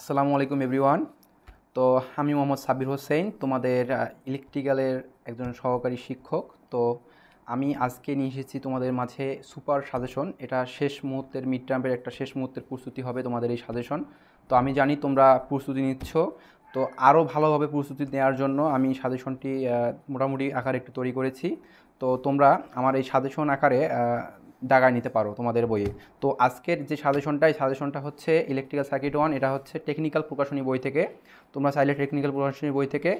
আসসালামু আলাইকুম এভরিওয়ান তো আমি মোহাম্মদ সাবির হোসেন তোমাদের ইলেকট্রিক্যালের একজন সহকারী শিক্ষক তো আমি আজকে নিয়ে এসেছি তোমাদের মাঝে সুপার সাজেশন এটা শেষ মুহূর্তের মিড টার্মের একটা শেষ মুহূর্তের প্রস্তুতি হবে তোমাদের এই সাজেশন তো আমি জানি তোমরা প্রস্তুতি নিচ্ছ তো আরও ভালোভাবে প্রস্তুতি নেওয়ার জন্য আমি সাজেশনটি মোটামুটি আকারে একটু তৈরি করেছি তো তোমরা আমার এই সাজেশন আকারে দাগায় নিতে পারো তোমাদের বইয়ে তো আজকের যে সাজেশনটা এই সাজেশনটা হচ্ছে ইলেকট্রিক্যাল সার্কিট ওয়ান এটা হচ্ছে টেকনিক্যাল প্রকাশনী বই থেকে তোমরা চাইলে টেকনিক্যাল প্রকাশনী বই থেকে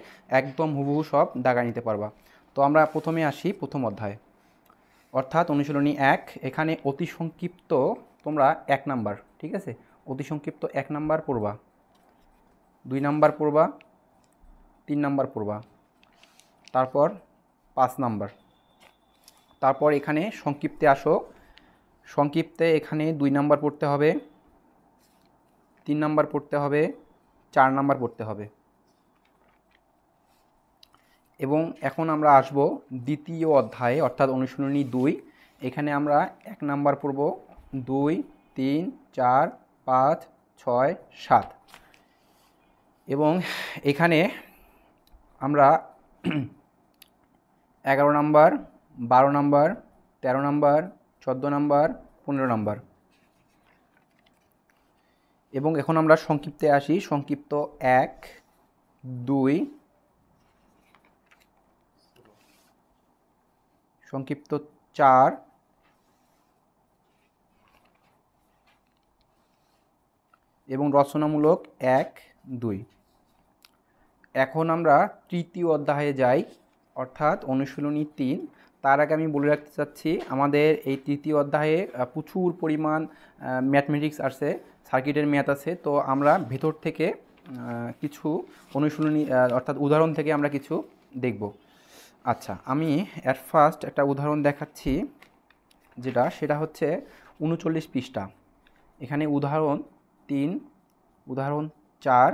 একদম হুবহু সব দাগায় নিতে পারবা তো আমরা প্রথমে আসি প্রথম অধ্যায় অর্থাৎ অনুশীলনী এক এখানে অতি সংক্ষিপ্ত তোমরা এক নাম্বার ঠিক আছে অতি সংক্ষিপ্ত এক নাম্বার পড়বা দুই নাম্বার পড়বা তিন নাম্বার পড়বা তারপর পাঁচ নাম্বার তারপর এখানে সংক্ষিপ্তে আসো সংক্ষিপ্তে এখানে দুই নাম্বার পড়তে হবে তিন নাম্বার পড়তে হবে চার নাম্বার পড়তে হবে এবং এখন আমরা আসব দ্বিতীয় অধ্যায়ে অর্থাৎ অনুশীলনী দুই এখানে আমরা এক নাম্বার পড়ব দুই তিন চার পাঁচ ছয় সাত এবং এখানে আমরা এগারো নাম্বার বারো নাম্বার তেরো নাম্বার চোদ্দো নাম্বার পনেরো নাম্বার এবং এখন আমরা সংক্ষিপ্তে আসি সংক্ষিপ্ত এক দুই সংক্ষিপ্ত চার এবং রচনামূলক এক দুই এখন আমরা তৃতীয় অধ্যায়ে যাই অর্থাৎ অনুশীলনী তিন তার আগে আমি বলে রাখতে চাচ্ছি আমাদের এই তৃতীয় অধ্যায়ে প্রচুর পরিমাণ ম্যাথমেটিক্স আসে সার্কিটের ম্যাথ আছে তো আমরা ভেতর থেকে কিছু অনুশীলনী অর্থাৎ উদাহরণ থেকে আমরা কিছু দেখব আচ্ছা আমি অ্যাট ফার্স্ট একটা উদাহরণ দেখাচ্ছি যেটা সেটা হচ্ছে উনচল্লিশ পৃষ্ঠা এখানে উদাহরণ তিন উদাহরণ চার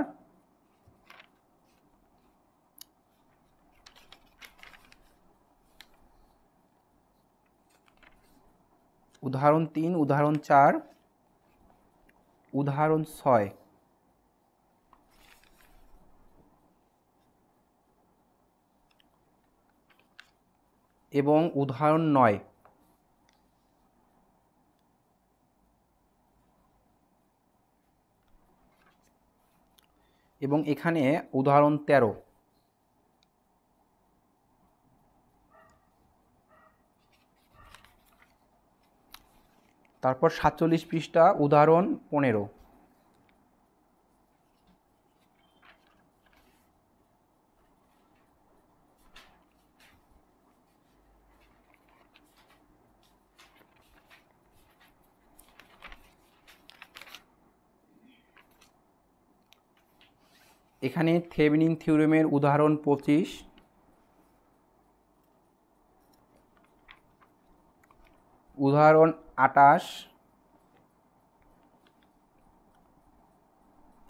উদাহরণ তিন উদাহরণ চার উদাহরণ ছয় এবং উদাহরণ নয় এবং এখানে উদাহরণ তেরো তারপর সাতচল্লিশ পৃষ্ঠা উদাহরণ পনেরো এখানে থেভিনিন থিওরেমের উদাহরণ পঁচিশ উদাহরণ আটাশ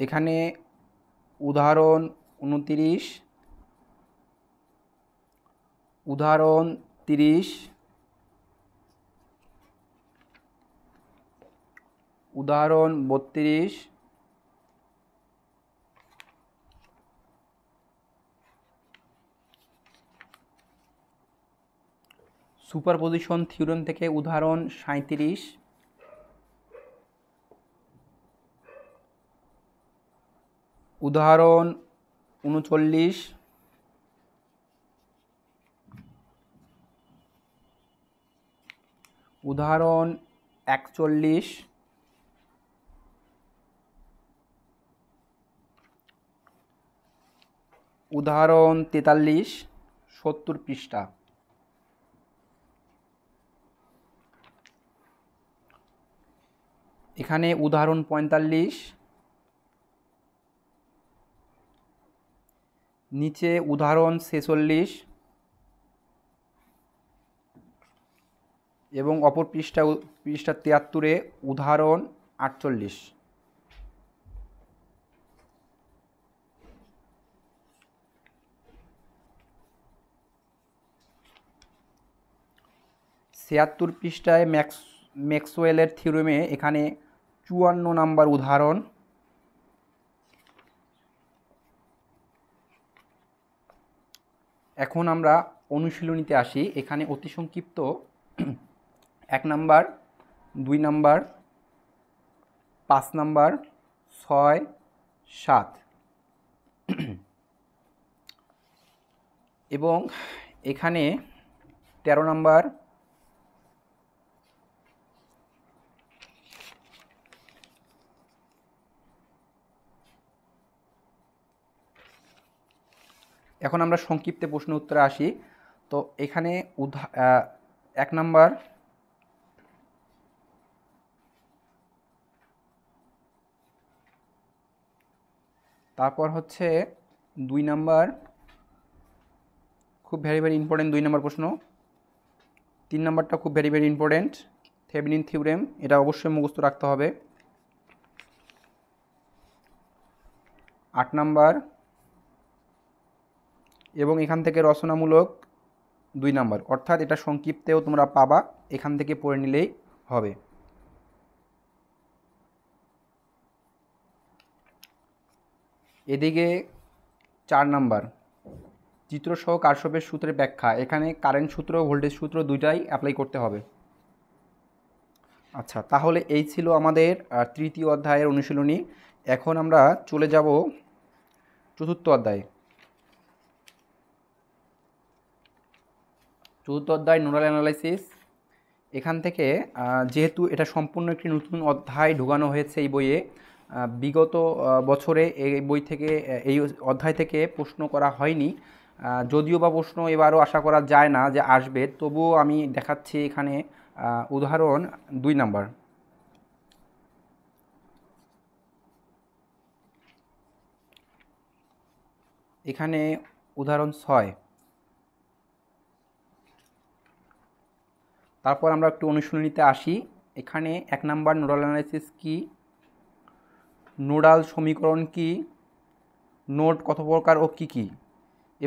এখানে উদাহরণ উনতিরিশ উদাহরণ তিরিশ উদাহরণ বত্রিশ সুপারপজিশন থিওরেম থেকে উদাহরণ সাঁত্রিশ উদাহরণ উনচল্লিশ উদাহরণ একচল্লিশ উদাহরণ তেতাল্লিশ সত্তর পৃষ্ঠা এখানে উদাহরণ পঁয়তাল্লিশ নিচে উদাহরণ ছেচল্লিশ এবং অপর পৃষ্ঠা পৃষ্ঠা তিয়াত্তরে উদাহরণ আটচল্লিশ ছিয়াত্তর পৃষ্ঠায় ম্যাক্স ম্যাক্সওয়েলের থিরোমে এখানে চুয়ান্ন নাম্বার উদাহরণ এখন আমরা অনুশীলনীতে আসি এখানে অতি সংক্ষিপ্ত এক নাম্বার দুই নাম্বার পাঁচ নাম্বার ছয় সাত এবং এখানে তেরো নাম্বার এখন আমরা সংক্ষিপ্তে প্রশ্ন উত্তরে আসি তো এখানে উধা এক নাম্বার তারপর হচ্ছে দুই নাম্বার খুব ভেরি ভেরি ইম্পর্টেন্ট দুই নাম্বার প্রশ্ন তিন নাম্বারটা খুব very very important Thevenin theorem এটা অবশ্যই মুখস্থ রাখতে হবে আট নাম্বার এবং এখান থেকে রচনামূলক দুই নাম্বার অর্থাৎ এটা সংক্ষিপ্তেও তোমরা পাবা এখান থেকে পড়ে নিলেই হবে এদিকে চার নাম্বার চিত্রসহ কারশপের সূত্রের ব্যাখ্যা এখানে কারেন্ট সূত্র ভোল্টেজ সূত্র দুইটাই অ্যাপ্লাই করতে হবে আচ্ছা তাহলে এই ছিল আমাদের তৃতীয় অধ্যায়ের অনুশীলনী এখন আমরা চলে যাব চতুর্থ অধ্যায়ে চতুর্থ অধ্যায় নোডাল অ্যানালাইসিস এখান থেকে যেহেতু এটা সম্পূর্ণ একটি নতুন অধ্যায় ঢোকানো হয়েছে এই বইয়ে বিগত বছরে এই বই থেকে এই অধ্যায় থেকে প্রশ্ন করা হয়নি যদিও বা প্রশ্ন এবারও আশা করা যায় না যে আসবে তবুও আমি দেখাচ্ছি এখানে উদাহরণ দুই নাম্বার এখানে উদাহরণ ছয় তারপর আমরা একটু অনুশীলনীতে আসি এখানে এক নাম্বার নোডাল অ্যানালাইসিস কি নোডাল সমীকরণ কি নোট কত প্রকার ও কি কি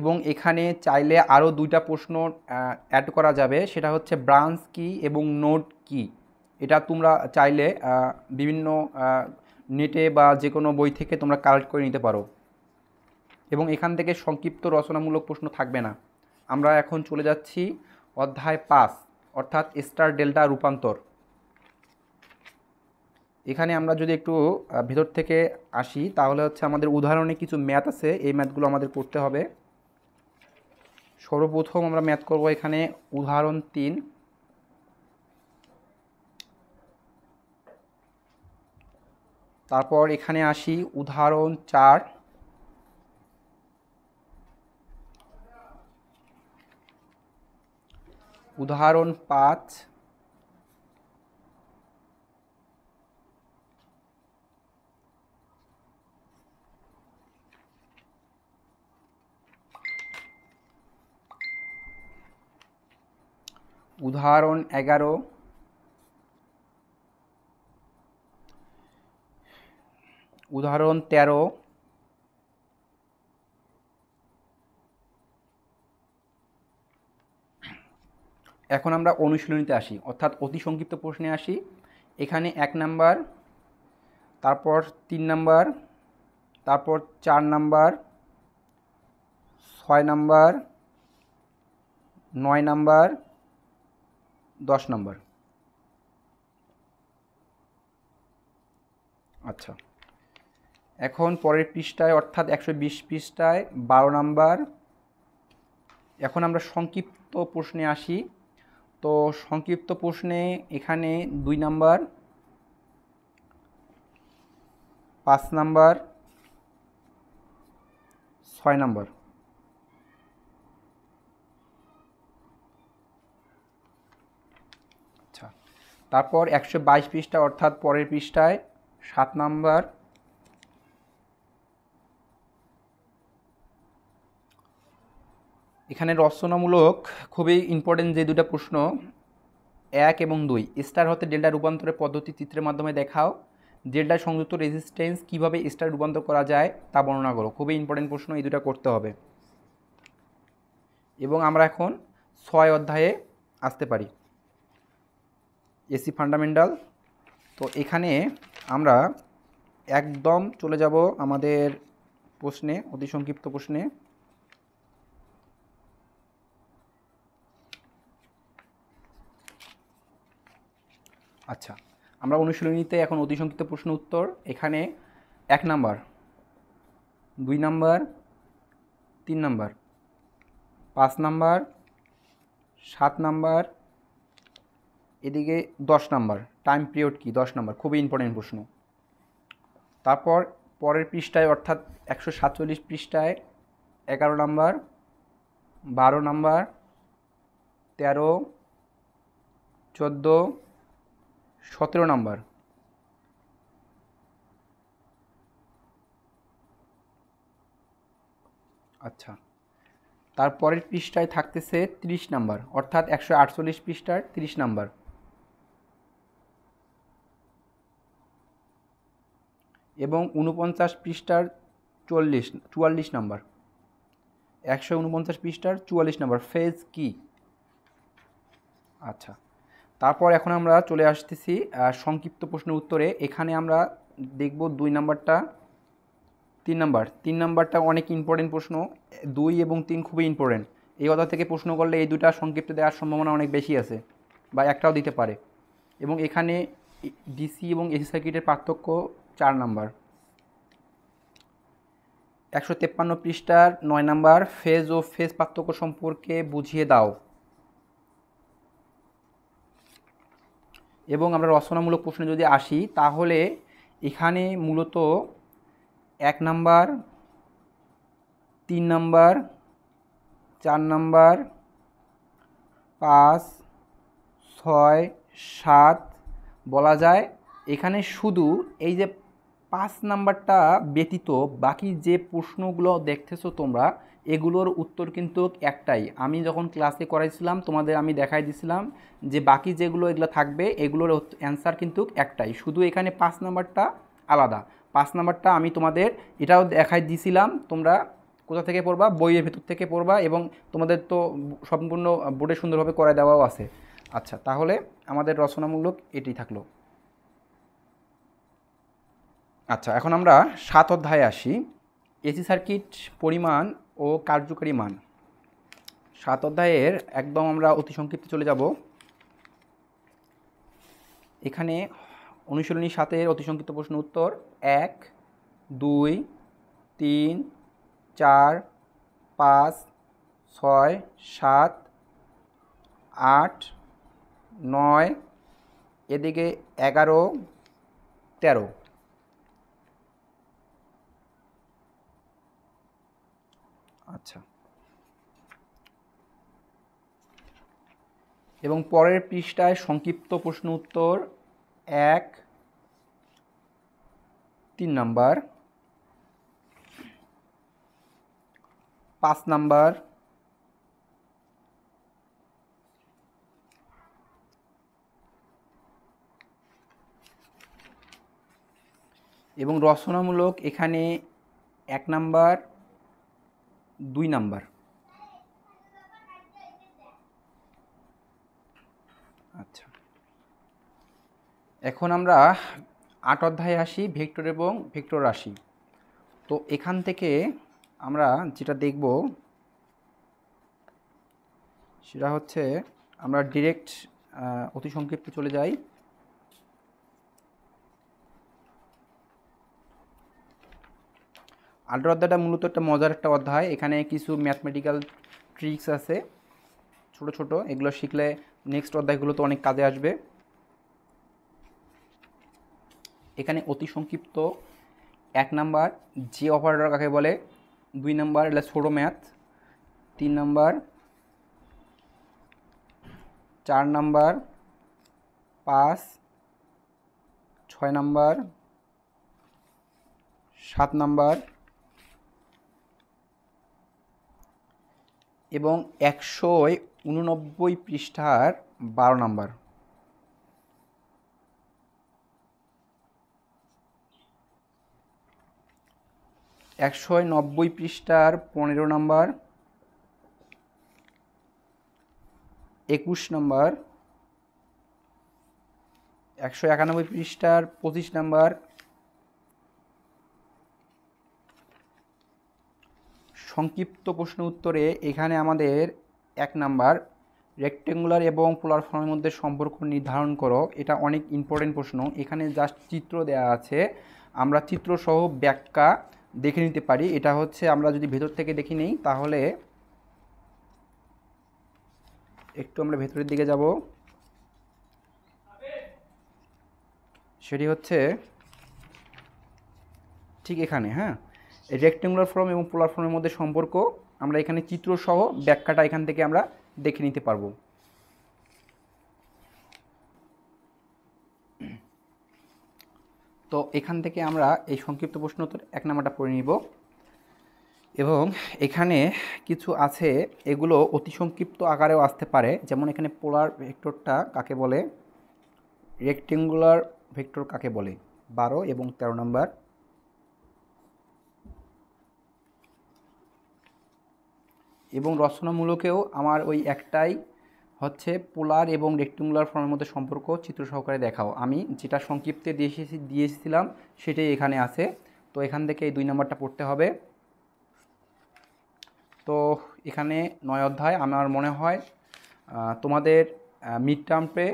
এবং এখানে চাইলে আরও দুইটা প্রশ্ন অ্যাড করা যাবে সেটা হচ্ছে ব্রাঞ্চ কি এবং নোট কি এটা তোমরা চাইলে বিভিন্ন নেটে বা যে কোনো বই থেকে তোমরা কালেক্ট করে নিতে পারো এবং এখান থেকে সংক্ষিপ্ত রচনামূলক প্রশ্ন থাকবে না আমরা এখন চলে যাচ্ছি অধ্যায় পাঁচ অর্থাৎ স্টার ডেল্টা রূপান্তর এখানে আমরা যদি একটু ভিতর থেকে আসি তাহলে হচ্ছে আমাদের উদাহরণে কিছু ম্যাথ আছে এই ম্যাথগুলো আমাদের করতে হবে সর্বপ্রথম আমরা ম্যাথ করব এখানে উদাহরণ তিন তারপর এখানে আসি উদাহরণ চার উদাহরণ পাঁচ উদাহরণ এগারো উদাহরণ তেরো এখন আমরা অনুশীলনীতে আসি অর্থাৎ অতি সংক্ষিপ্ত প্রশ্নে আসি এখানে এক নাম্বার তারপর তিন নাম্বার তারপর চার নাম্বার ছয় নাম্বার নয় নাম্বার দশ নাম্বার আচ্ছা এখন পরের পৃষ্ঠায় অর্থাৎ একশো বিশ পৃষ্ঠায় বারো নাম্বার এখন আমরা সংক্ষিপ্ত প্রশ্নে আসি তো সংক্ষিপ্ত প্রশ্নে এখানে দুই নাম্বার পাঁচ নাম্বার ছয় নাম্বার আচ্ছা তারপর একশো বাইশ পৃষ্ঠা অর্থাৎ পরের পৃষ্ঠায় সাত নাম্বার এখানে রচনামূলক খুবই ইম্পর্টেন্ট যে দুটা প্রশ্ন এক এবং দুই স্টার হতে ডেল্টা রূপান্তরের পদ্ধতি চিত্রের মাধ্যমে দেখাও ডেল্টা সংযুক্ত রেজিস্ট্যান্স কীভাবে স্টার রূপান্তর করা যায় তা বর্ণনা করো খুবই ইম্পর্টেন্ট প্রশ্ন এই দুটা করতে হবে এবং আমরা এখন ছয় অধ্যায়ে আসতে পারি এসি ফান্ডামেন্টাল তো এখানে আমরা একদম চলে যাব আমাদের প্রশ্নে অতি সংক্ষিপ্ত প্রশ্নে আচ্ছা আমরা অনুশীলনীতে এখন সংক্ষিপ্ত প্রশ্ন উত্তর এখানে এক নাম্বার দুই নাম্বার তিন নাম্বার পাঁচ নাম্বার সাত নাম্বার এদিকে দশ নাম্বার টাইম পিরিয়ড কি দশ নাম্বার খুবই ইম্পর্টেন্ট প্রশ্ন তারপর পরের পৃষ্ঠায় অর্থাৎ একশো সাতচল্লিশ পৃষ্ঠায় এগারো নাম্বার বারো নাম্বার তেরো চোদ্দো সতেরো নাম্বার আচ্ছা তারপরের পৃষ্ঠায় থাকতেছে 30 নাম্বার অর্থাৎ একশো আটচল্লিশ পৃষ্ঠার 30 নাম্বার এবং উনপঞ্চাশ পৃষ্ঠার চল্লিশ চুয়াল্লিশ নাম্বার একশো উনপঞ্চাশ পৃষ্ঠার চুয়াল্লিশ নাম্বার ফেজ কি আচ্ছা তারপর এখন আমরা চলে আসতেছি সংক্ষিপ্ত প্রশ্নের উত্তরে এখানে আমরা দেখব দুই নাম্বারটা তিন নাম্বার তিন নাম্বারটা অনেক ইম্পর্টেন্ট প্রশ্ন দুই এবং তিন খুবই ইম্পর্টেন্ট এই কথা থেকে প্রশ্ন করলে এই দুটা সংক্ষিপ্ত দেওয়ার সম্ভাবনা অনেক বেশি আছে বা একটাও দিতে পারে এবং এখানে ডিসি এবং এসি সার্কিটের পার্থক্য চার নাম্বার একশো তেপ্পান্ন পৃষ্ঠার নয় নাম্বার ফেজ ও ফেজ পার্থক্য সম্পর্কে বুঝিয়ে দাও এবং আমরা রচনামূলক প্রশ্নে যদি আসি তাহলে এখানে মূলত এক নাম্বার তিন নাম্বার চার নাম্বার পাঁচ ছয় সাত বলা যায় এখানে শুধু এই যে পাঁচ নাম্বারটা ব্যতীত বাকি যে প্রশ্নগুলো দেখতেছো তোমরা এগুলোর উত্তর কিন্তু একটাই আমি যখন ক্লাসে করাইছিলাম তোমাদের আমি দেখাই দিছিলাম যে বাকি যেগুলো এগুলো থাকবে এগুলোর অ্যান্সার কিন্তু একটাই শুধু এখানে পাঁচ নাম্বারটা আলাদা পাঁচ নাম্বারটা আমি তোমাদের এটাও দেখাই দিছিলাম তোমরা কোথা থেকে পড়বা বইয়ের ভেতর থেকে পড়বা এবং তোমাদের তো সম্পূর্ণ বোর্ডে সুন্দরভাবে করায় দেওয়াও আছে আচ্ছা তাহলে আমাদের রচনামূলক এটি থাকলো আচ্ছা এখন আমরা সাত অধ্যায়ে আসি এসি সার্কিট পরিমাণ ও কার্যকারী মান সাত অধ্যায়ের একদম আমরা অতি সংক্ষিপ্তে চলে যাব এখানে অনুশীলনী সাতের অতি সংক্ষিপ্ত প্রশ্ন উত্তর এক দুই তিন চার পাঁচ ছয় সাত আট নয় এদিকে এগারো তেরো আচ্ছা এবং পরের পৃষ্ঠায় সংক্ষিপ্ত প্রশ্ন উত্তর এক তিন নাম্বার পাঁচ নাম্বার এবং রচনামূলক এখানে এক নাম্বার দুই নাম্বার আচ্ছা এখন আমরা আট অধ্যায়ে আসি ভেক্টর এবং ভেক্টর রাশি তো এখান থেকে আমরা যেটা দেখব সেটা হচ্ছে আমরা ডিরেক্ট অতি সংক্ষিপ্ত চলে যাই আল্ট্রা অধ্যায়টা মূলত একটা মজার একটা অধ্যায় এখানে কিছু ম্যাথমেটিক্যাল ট্রিক্স আছে ছোট ছোট এগুলো শিখলে নেক্সট অধ্যায়গুলো তো অনেক কাজে আসবে এখানে অতি সংক্ষিপ্ত এক নাম্বার যে অপারেটর কাকে বলে দুই নাম্বার এটা ছোটো ম্যাথ তিন নাম্বার চার নাম্বার পাঁচ ছয় নাম্বার সাত নাম্বার এবং একশো উননব্বই পৃষ্ঠার বারো নম্বর একশো নব্বই পৃষ্ঠার পনেরো নম্বর একুশ নম্বর একশো একানব্বই পৃষ্ঠার পঁচিশ নম্বর সংক্ষিপ্ত প্রশ্ন উত্তরে এখানে আমাদের এক নাম্বার রেক্টেঙ্গুলার এবং পোলার ফর্মের মধ্যে সম্পর্ক নির্ধারণ করো এটা অনেক ইম্পর্টেন্ট প্রশ্ন এখানে জাস্ট চিত্র দেয়া আছে আমরা চিত্রসহ ব্যাখ্যা দেখে নিতে পারি এটা হচ্ছে আমরা যদি ভেতর থেকে দেখি নিই তাহলে একটু আমরা ভেতরের দিকে যাব সেটি হচ্ছে ঠিক এখানে হ্যাঁ রেক্টেঙ্গুলার ফর্ম এবং পোলার ফর্মের মধ্যে সম্পর্ক আমরা এখানে চিত্রসহ ব্যাখ্যাটা এখান থেকে আমরা দেখে নিতে পারবো তো এখান থেকে আমরা এই সংক্ষিপ্ত প্রশ্নোত্তর এক নাম্বারটা পড়ে নিব এবং এখানে কিছু আছে এগুলো অতি সংক্ষিপ্ত আকারেও আসতে পারে যেমন এখানে পোলার ভেক্টরটা কাকে বলে রেক্টেঙ্গুলার ভেক্টর কাকে বলে বারো এবং তেরো নম্বর এবং রচনামূলকেও আমার ওই একটাই হচ্ছে পোলার এবং রেক্টেঙ্গুলার ফর্মের মধ্যে সম্পর্ক চিত্র সহকারে দেখাও আমি যেটা সংক্ষিপ্তে দিয়ে দিয়েছিলাম সেটাই এখানে আছে তো এখান থেকে এই দুই নম্বরটা পড়তে হবে তো এখানে নয় অধ্যায় আমার মনে হয় তোমাদের মিড টার্মে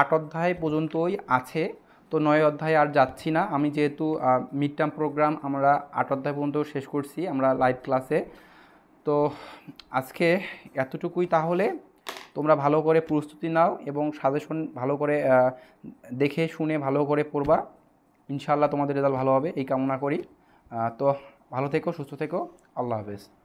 আট অধ্যায় পর্যন্তই আছে তো নয় অধ্যায় আর যাচ্ছি না আমি যেহেতু মিড টার্ম প্রোগ্রাম আমরা আট অধ্যায় পর্যন্ত শেষ করছি আমরা লাইভ ক্লাসে তো আজকে এতটুকুই তাহলে তোমরা ভালো করে প্রস্তুতি নাও এবং সাজেশন ভালো করে দেখে শুনে ভালো করে পড়বা ইনশাআল্লাহ তোমাদের রেজাল্ট ভালো হবে এই কামনা করি তো ভালো থেকো সুস্থ থেকো আল্লাহ হাফেজ